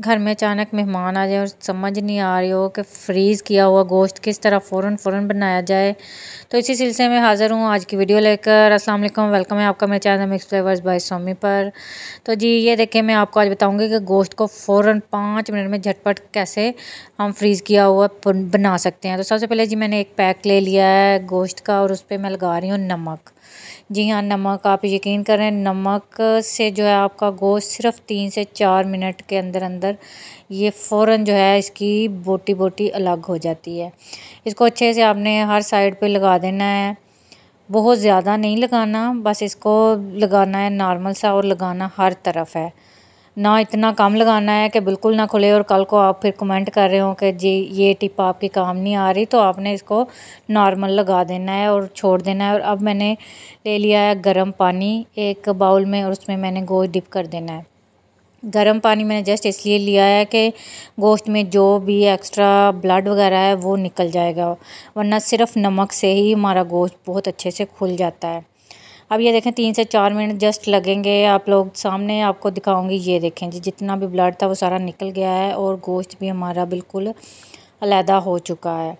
घर में अचानक मेहमान आ जाए और समझ नहीं आ रही हो कि फ्रीज़ किया हुआ गोश्त किस तरह फ़ौर फ़ौर बनाया जाए तो इसी सिलसिले में हाज़िर हूँ आज की वीडियो लेकर अस्सलाम वालेकुम वेलकम है आपका मेरे channel mix flavours by Somi पर तो जी ये देखें मैं आपको आज बताऊँगी कि गोश्त को फ़ौर पाँच मिनट में झटपट कैसे हम फ्रीज़ किया हुआ बना सकते हैं तो सबसे पहले जी मैंने एक पैक ले लिया है गोश्त का और उस पर मैं लगा रही हूँ नमक जी हाँ नमक आप यकीन करें नमक से जो है आपका गोश्त सिर्फ तीन से चार मिनट के अंदर अंदर ये फ़ौर जो है इसकी बोटी बोटी अलग हो जाती है इसको अच्छे से आपने हर साइड पे लगा देना है बहुत ज़्यादा नहीं लगाना बस इसको लगाना है नॉर्मल सा और लगाना हर तरफ है ना इतना कम लगाना है कि बिल्कुल ना खुले और कल को आप फिर कमेंट कर रहे हो कि जी ये टिप आपकी काम नहीं आ रही तो आपने इसको नॉर्मल लगा देना है और छोड़ देना है और अब मैंने ले लिया है गर्म पानी एक बाउल में और उसमें मैंने गोश्त डिप कर देना है गर्म पानी मैंने जस्ट इसलिए लिया है कि गोश्त में जो भी एक्स्ट्रा ब्लड वगैरह है वो निकल जाएगा वरना सिर्फ नमक से ही हमारा गोश्त बहुत अच्छे से खुल जाता है अब ये देखें तीन से चार मिनट जस्ट लगेंगे आप लोग सामने आपको दिखाऊंगी ये देखें जी जितना भी ब्लड था वो सारा निकल गया है और गोश्त भी हमारा बिल्कुल अलहदा हो चुका है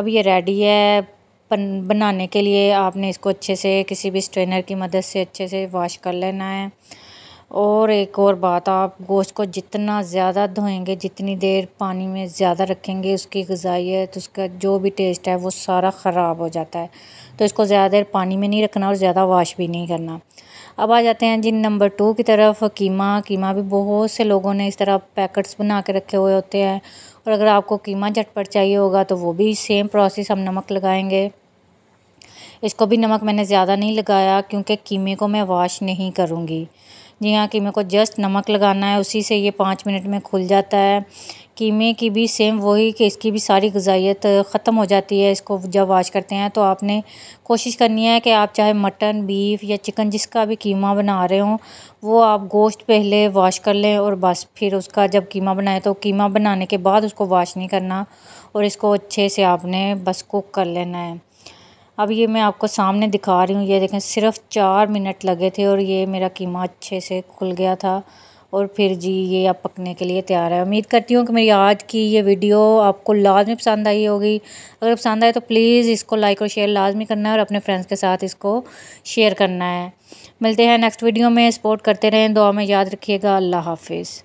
अब ये रेडी है बनाने के लिए आपने इसको अच्छे से किसी भी स्ट्रेनर की मदद से अच्छे से वॉश कर लेना है और एक और बात आप गोश्त को जितना ज़्यादा धोएंगे जितनी देर पानी में ज़्यादा रखेंगे उसकी गजाइत उसका जो भी टेस्ट है वो सारा ख़राब हो जाता है तो इसको ज़्यादा देर पानी में नहीं रखना और ज़्यादा वाश भी नहीं करना अब आ जाते हैं जिन नंबर टू की तरफ कीमा कीमा भी बहुत से लोगों ने इस तरह पैकेट्स बना के रखे हुए होते हैं और अगर आपको कीमा झटपट चाहिए होगा तो वो भी सेम प्रोसेस हम नमक लगाएंगे इसको भी नमक मैंने ज़्यादा नहीं लगाया क्योंकि कीमे को मैं वाश नहीं करूँगी जी हाँ कीमे को जस्ट नमक लगाना है उसी से ये पाँच मिनट में खुल जाता है कीमे की भी सेम वही कि इसकी भी सारी गजाइत ख़त्म हो जाती है इसको जब वाश करते हैं तो आपने कोशिश करनी है कि आप चाहे मटन बीफ या चिकन जिसका भी कीमा बना रहे हों वो आप गोश्त पहले वाश कर लें और बस फिर उसका जब कीमा बनाए तो कीमा बनाने के बाद उसको वाश नहीं करना और इसको अच्छे से आपने बस कुक कर लेना है अब ये मैं आपको सामने दिखा रही हूँ ये देखें सिर्फ चार मिनट लगे थे और ये मेरा कीमा अच्छे से खुल गया था और फिर जी ये अब पकने के लिए तैयार है उम्मीद करती हूँ कि मेरी आज की ये वीडियो आपको लाजमी पसंद आई होगी अगर पसंद आए तो प्लीज़ इसको लाइक और शेयर लाजमी करना है और अपने फ्रेंड्स के साथ इसको शेयर करना है मिलते हैं नेक्स्ट वीडियो में सपोर्ट करते रहें दुआ में याद रखिएगा अल्लाह हाफिज़